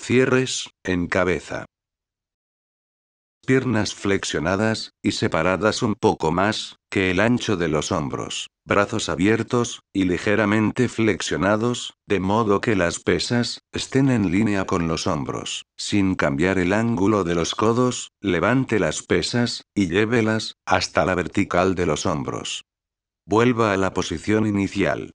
Cierres, en cabeza. Piernas flexionadas, y separadas un poco más, que el ancho de los hombros, brazos abiertos, y ligeramente flexionados, de modo que las pesas, estén en línea con los hombros, sin cambiar el ángulo de los codos, levante las pesas, y llévelas, hasta la vertical de los hombros. Vuelva a la posición inicial.